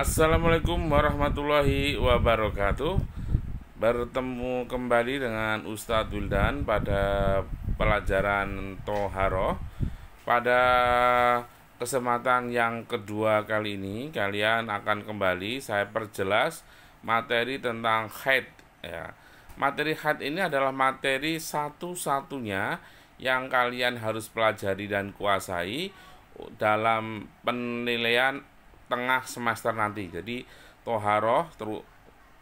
Assalamualaikum warahmatullahi wabarakatuh Bertemu kembali dengan Ustadz Wildan pada pelajaran Toharo Pada kesempatan yang kedua kali ini Kalian akan kembali saya perjelas materi tentang haid ya. Materi haid ini adalah materi satu-satunya yang kalian harus pelajari dan kuasai dalam penilaian tengah semester nanti. Jadi toharoh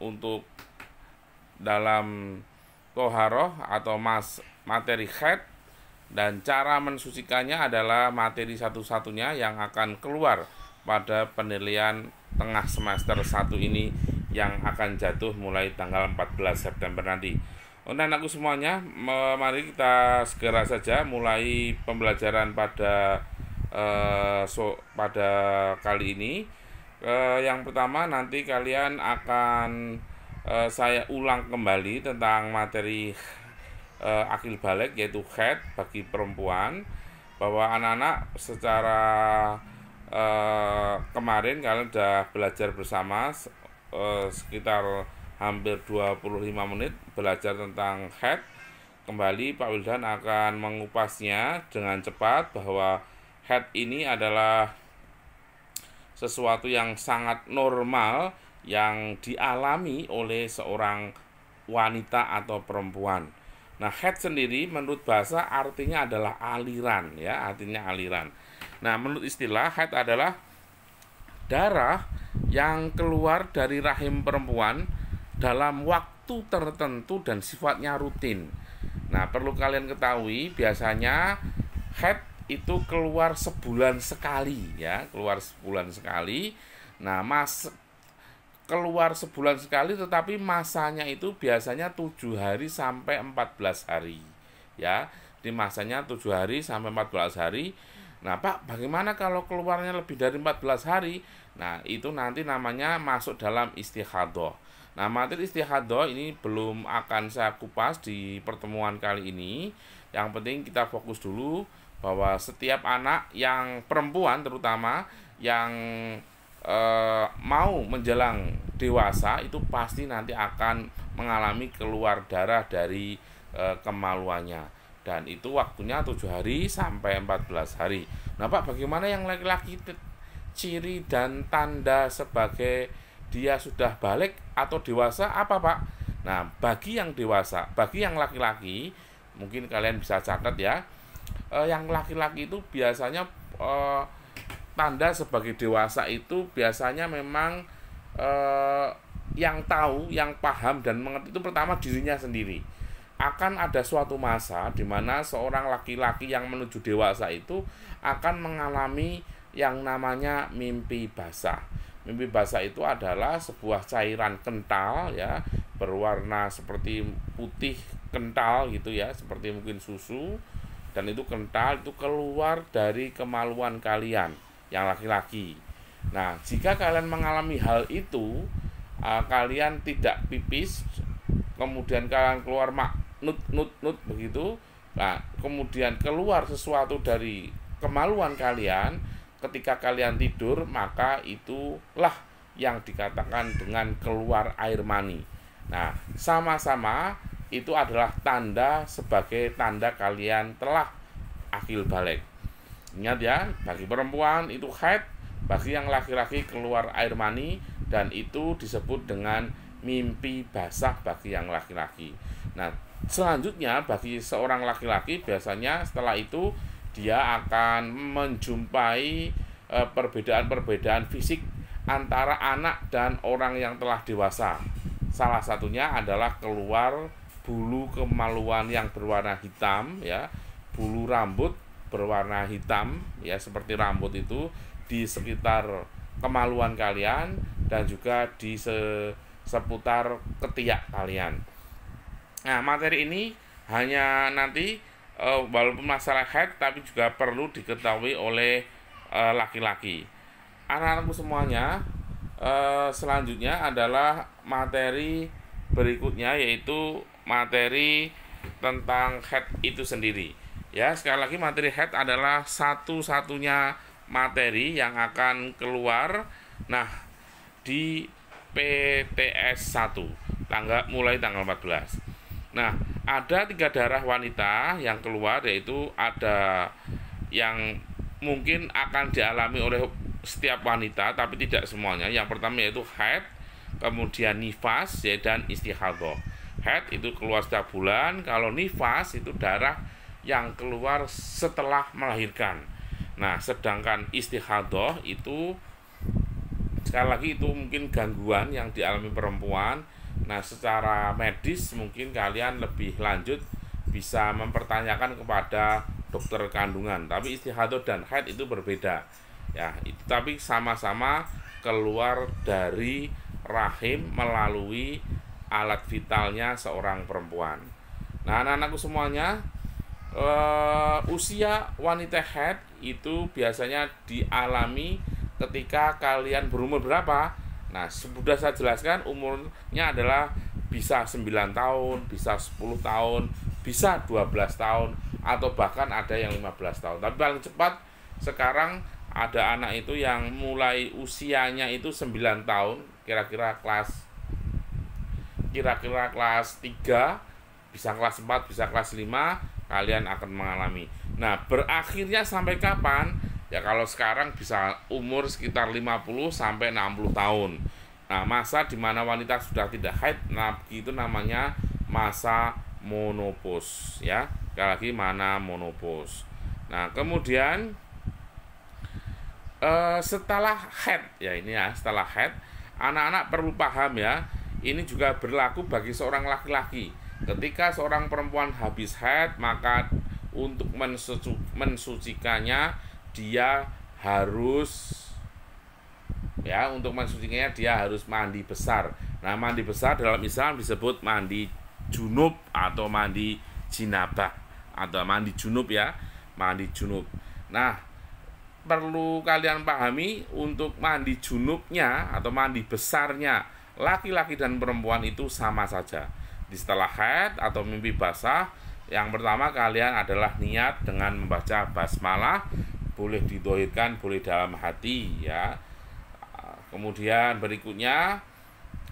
untuk dalam toharoh atau mas materi head dan cara mensucikannya adalah materi satu-satunya yang akan keluar pada penilaian tengah semester satu ini yang akan jatuh mulai tanggal 14 September nanti. Untuk anakku semuanya, mari kita segera saja mulai pembelajaran pada Eh, so pada kali ini uh, yang pertama nanti kalian akan uh, saya ulang kembali tentang materi uh, akil balik yaitu head bagi perempuan bahwa anak-anak secara uh, kemarin kalian sudah belajar bersama uh, sekitar hampir 25 menit belajar tentang head kembali Pak Wildan akan mengupasnya dengan cepat bahwa head ini adalah sesuatu yang sangat normal yang dialami oleh seorang wanita atau perempuan. Nah, head sendiri menurut bahasa artinya adalah aliran ya, artinya aliran. Nah, menurut istilah head adalah darah yang keluar dari rahim perempuan dalam waktu tertentu dan sifatnya rutin. Nah, perlu kalian ketahui biasanya head itu keluar sebulan sekali ya keluar sebulan sekali nah mas keluar sebulan sekali tetapi masanya itu biasanya tujuh hari sampai 14 hari ya di masanya tujuh hari sampai 14 hari nah Pak bagaimana kalau keluarnya lebih dari 14 hari nah itu nanti namanya masuk dalam istihadoh nah materi istihadoh ini belum akan saya kupas di pertemuan kali ini yang penting kita fokus dulu bahwa setiap anak yang perempuan terutama yang e, mau menjelang dewasa itu pasti nanti akan mengalami keluar darah dari e, kemaluannya dan itu waktunya tujuh hari sampai 14 hari. Nah, Pak, bagaimana yang laki-laki ciri dan tanda sebagai dia sudah balik atau dewasa apa, Pak? Nah, bagi yang dewasa, bagi yang laki-laki mungkin kalian bisa catat ya uh, yang laki-laki itu biasanya uh, tanda sebagai dewasa itu biasanya memang eh, yang tahu, yang paham dan mengerti itu pertama dirinya sendiri. Akan ada suatu masa di mana seorang laki-laki yang menuju dewasa itu akan mengalami yang namanya mimpi basah. Mimpi basah itu adalah sebuah cairan kental ya, berwarna seperti putih kental gitu ya, seperti mungkin susu dan itu kental itu keluar dari kemaluan kalian yang laki-laki. Nah, jika kalian mengalami hal itu, uh, kalian tidak pipis, kemudian kalian keluar mak nut nut nut begitu, nah kemudian keluar sesuatu dari kemaluan kalian ketika kalian tidur maka itulah yang dikatakan dengan keluar air mani. Nah, sama-sama itu adalah tanda sebagai tanda kalian telah akil balik. Ingat ya, bagi perempuan itu haid, bagi yang laki-laki keluar air mani dan itu disebut dengan mimpi basah bagi yang laki-laki. Nah, selanjutnya bagi seorang laki-laki biasanya setelah itu dia akan menjumpai eh, perbedaan-perbedaan fisik antara anak dan orang yang telah dewasa. Salah satunya adalah keluar bulu kemaluan yang berwarna hitam ya bulu rambut berwarna hitam ya seperti rambut itu di sekitar kemaluan kalian dan juga di se seputar ketiak kalian nah materi ini hanya nanti eh, walaupun masalah head tapi juga perlu diketahui oleh uh, laki-laki. Anak-anakku semuanya, uh, selanjutnya adalah materi berikutnya yaitu materi tentang head itu sendiri. Ya, sekali lagi materi head adalah satu-satunya materi yang akan keluar nah di PTS 1 tanggal mulai tanggal 14. Nah, ada tiga darah wanita yang keluar yaitu ada yang mungkin akan dialami oleh setiap wanita tapi tidak semuanya. Yang pertama yaitu head, kemudian nifas ya, dan istihadah head itu keluar setiap bulan, kalau nifas itu darah yang keluar setelah melahirkan. Nah, sedangkan istihadoh itu sekali lagi itu mungkin gangguan yang dialami perempuan. Nah, secara medis mungkin kalian lebih lanjut bisa mempertanyakan kepada dokter kandungan. Tapi istihadoh dan head itu berbeda. Ya, itu tapi sama-sama keluar dari rahim melalui alat vitalnya seorang perempuan. Nah, anak-anakku semuanya, uh, usia wanita head itu biasanya dialami ketika kalian berumur berapa? Nah, sudah saya jelaskan umurnya adalah bisa 9 tahun, bisa 10 tahun, bisa 12 tahun atau bahkan ada yang 15 tahun. Tapi paling cepat sekarang ada anak itu yang mulai usianya itu 9 tahun, kira-kira kelas kira-kira kelas 3 bisa kelas 4 bisa kelas 5 kalian akan mengalami nah berakhirnya sampai kapan ya kalau sekarang bisa umur sekitar 50 sampai 60 tahun nah masa di mana wanita sudah tidak haid nah itu namanya masa monopos ya sekali lagi mana monopos nah kemudian Uh, setelah head ya ini ya setelah head anak-anak perlu paham ya ini juga berlaku bagi seorang laki-laki. Ketika seorang perempuan habis haid, maka untuk mensucu, mensucikannya dia harus ya untuk mensucikannya dia harus mandi besar. Nah, mandi besar dalam Islam disebut mandi junub atau mandi jinabah atau mandi junub ya, mandi junub. Nah, perlu kalian pahami untuk mandi junubnya atau mandi besarnya laki-laki dan perempuan itu sama saja. Di setelah haid atau mimpi basah, yang pertama kalian adalah niat dengan membaca basmalah, boleh didoirkan, boleh dalam hati ya. Kemudian berikutnya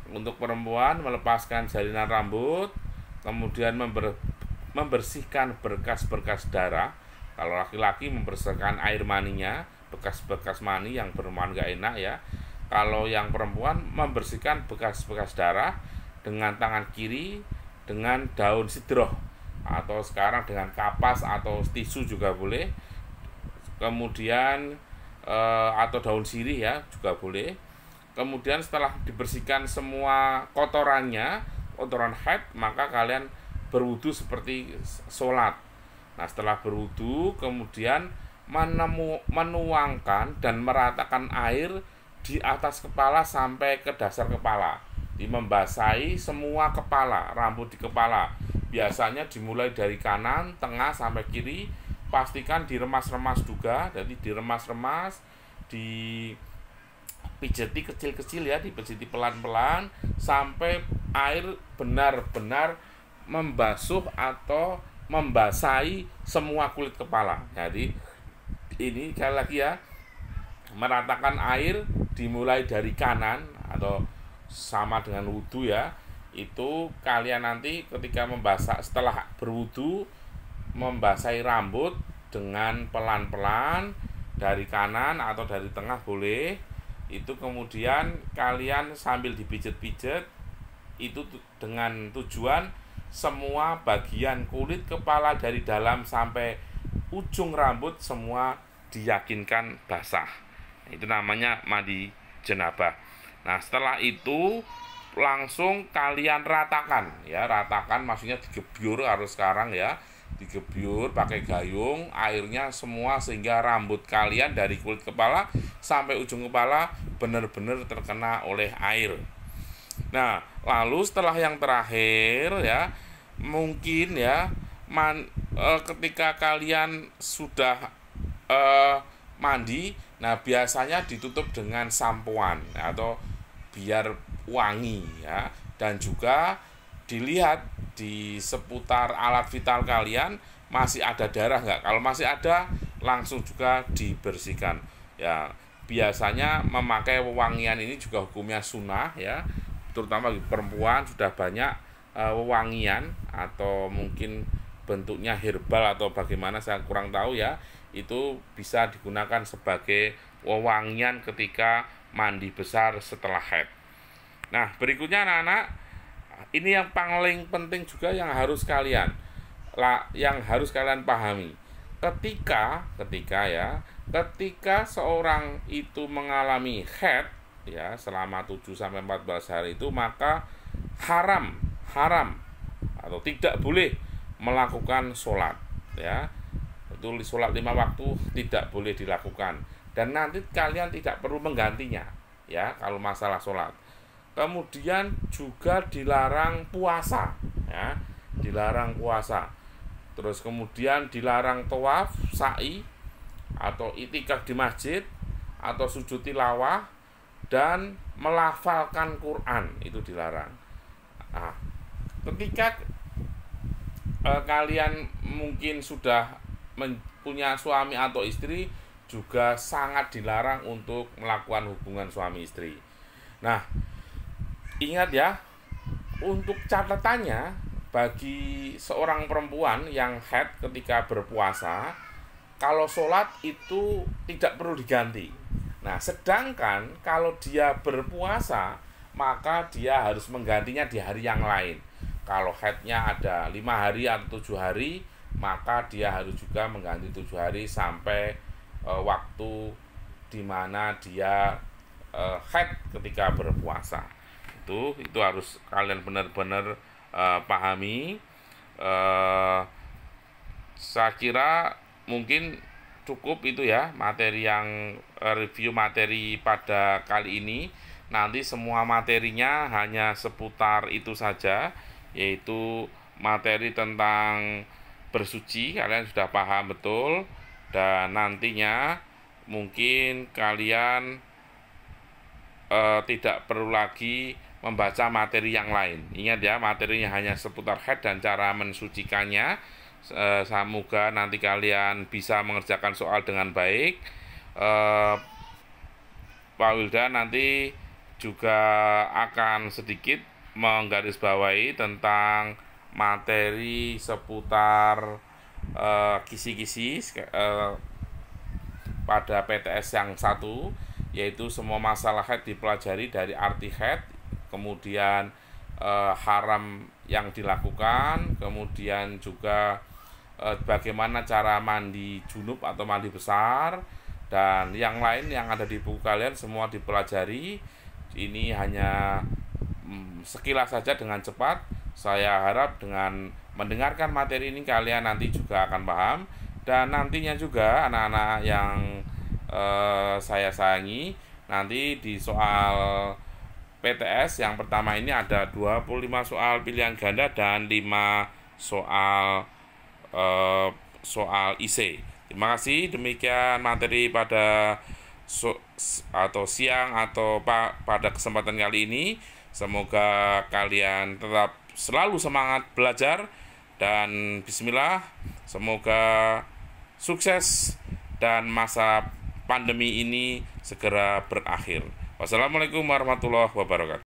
untuk perempuan melepaskan jalinan rambut, kemudian member, membersihkan berkas-berkas darah. Kalau laki-laki membersihkan air maninya, bekas-bekas mani yang bermanfaat gak enak ya kalau yang perempuan membersihkan bekas-bekas darah dengan tangan kiri dengan daun sidroh atau sekarang dengan kapas atau tisu juga boleh kemudian e, atau daun sirih ya juga boleh kemudian setelah dibersihkan semua kotorannya kotoran haid maka kalian berwudu seperti sholat nah setelah berwudu kemudian menemu, menuangkan dan meratakan air di atas kepala sampai ke dasar kepala membasahi semua kepala rambut di kepala biasanya dimulai dari kanan tengah sampai kiri pastikan diremas-remas juga jadi diremas-remas di pijeti kecil-kecil ya dipijeti pelan-pelan sampai air benar-benar membasuh atau membasahi semua kulit kepala jadi ini sekali lagi ya meratakan air dimulai dari kanan atau sama dengan wudhu ya itu kalian nanti ketika membasah setelah berwudhu membasahi rambut dengan pelan-pelan dari kanan atau dari tengah boleh itu kemudian kalian sambil dipijet-pijet itu dengan tujuan semua bagian kulit kepala dari dalam sampai ujung rambut semua diyakinkan basah itu namanya mandi jenabah. Nah, setelah itu langsung kalian ratakan ya, ratakan maksudnya digebyur harus sekarang ya. Digebyur pakai gayung, airnya semua sehingga rambut kalian dari kulit kepala sampai ujung kepala benar-benar terkena oleh air. Nah, lalu setelah yang terakhir ya, mungkin ya man, e, ketika kalian sudah e, mandi nah biasanya ditutup dengan sampoan atau biar wangi ya dan juga dilihat di seputar alat vital kalian masih ada darah nggak kalau masih ada langsung juga dibersihkan ya biasanya memakai wewangian ini juga hukumnya sunnah ya terutama bagi perempuan sudah banyak eh, wewangian atau mungkin bentuknya herbal atau bagaimana saya kurang tahu ya itu bisa digunakan sebagai wewangian ketika mandi besar setelah haid. Nah, berikutnya anak-anak, ini yang paling penting juga yang harus kalian lah yang harus kalian pahami. Ketika ketika ya, ketika seorang itu mengalami haid ya selama 7 sampai 14 hari itu maka haram haram atau tidak boleh melakukan sholat ya betul sholat lima waktu tidak boleh dilakukan dan nanti kalian tidak perlu menggantinya ya kalau masalah sholat kemudian juga dilarang puasa ya dilarang puasa terus kemudian dilarang tawaf sa'i atau itikaf di masjid atau sujud tilawah dan melafalkan Quran itu dilarang nah ketika eh, kalian mungkin sudah punya suami atau istri juga sangat dilarang untuk melakukan hubungan suami istri. Nah, ingat ya, untuk catatannya bagi seorang perempuan yang head ketika berpuasa, kalau sholat itu tidak perlu diganti. Nah, sedangkan kalau dia berpuasa, maka dia harus menggantinya di hari yang lain. Kalau headnya ada lima hari atau tujuh hari, maka dia harus juga mengganti tujuh hari sampai e, waktu di mana dia e, head ketika berpuasa itu itu harus kalian benar-benar e, pahami e, saya kira mungkin cukup itu ya materi yang review materi pada kali ini nanti semua materinya hanya seputar itu saja yaitu materi tentang bersuci kalian sudah paham betul dan nantinya mungkin kalian e, tidak perlu lagi membaca materi yang lain ingat ya materinya hanya seputar head dan cara mensucikannya e, semoga nanti kalian bisa mengerjakan soal dengan baik e, Pak Wilda nanti juga akan sedikit menggarisbawahi tentang materi seputar eh, kisi-kisi uh, uh, pada PTS yang satu yaitu semua masalah head dipelajari dari arti head kemudian uh, haram yang dilakukan kemudian juga uh, bagaimana cara mandi junub atau mandi besar dan yang lain yang ada di buku kalian semua dipelajari ini hanya mm, sekilas saja dengan cepat saya harap dengan mendengarkan materi ini kalian nanti juga akan paham dan nantinya juga anak-anak yang eh, saya sayangi nanti di soal PTS yang pertama ini ada 25 soal pilihan ganda dan 5 soal eh, soal IC. Terima kasih demikian materi pada so, atau siang atau pa, pada kesempatan kali ini. Semoga kalian tetap selalu semangat belajar dan bismillah semoga sukses dan masa pandemi ini segera berakhir. Wassalamualaikum warahmatullahi wabarakatuh.